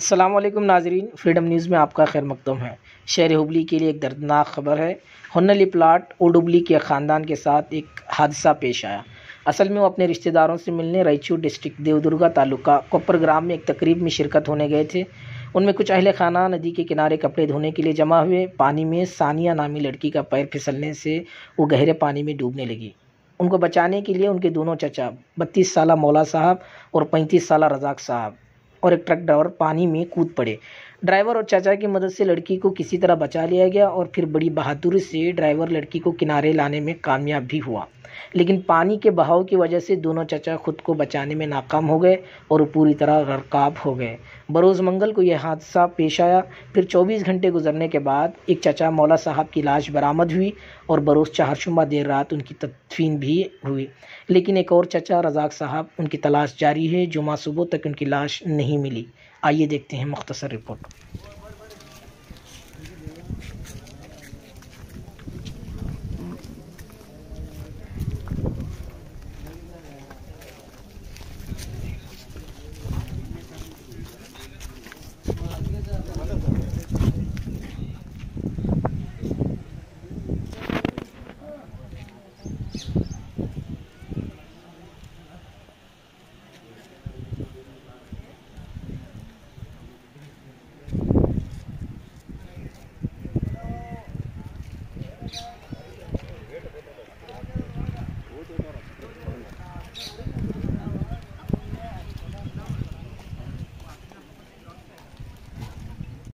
असलम नाजरीन freedom news में आपका खैर मकदम है शहर हुबली के लिए एक दर्दनाक खबर है हुनली प्लाट ओड हुबली के ख़ानदान के साथ एक हादसा पेश आया असल में वो अपने रिश्तेदारों से मिलने रायचूर डिस्ट्रिक्ट देवदुर्गा तालुका कोपर ग्राम में एक तकरीब में शिरकत होने गए थे उनमें कुछ अहल खाना नदी के किनारे कपड़े धोने के लिए जमा हुए पानी में सानिया नामी लड़की का पैर फिसलने से वो गहरे पानी में डूबने लगी उनको बचाने के लिए उनके दोनों चचा बत्तीस साल मौला साहब और पैंतीस साल रजाक साहब और एक ट्रक ड्राइवर पानी में कूद पड़े ड्राइवर और चाचा की मदद से लड़की को किसी तरह बचा लिया गया और फिर बड़ी बहादुरी से ड्राइवर लड़की को किनारे लाने में कामयाब भी हुआ लेकिन पानी के बहाव की वजह से दोनों चचा खुद को बचाने में नाकाम हो गए और पूरी तरह गरकाब हो गए बरोज़ मंगल को यह हादसा पेश आया फिर 24 घंटे गुजरने के बाद एक चचा मौला साहब की लाश बरामद हुई और बरोज़ चारशुमा देर रात उनकी तदफीन भी हुई लेकिन एक और चचा रजाक साहब उनकी तलाश जारी है जुमा सुबह तक उनकी लाश नहीं मिली आइए देखते हैं मुख्तसर रिपोर्ट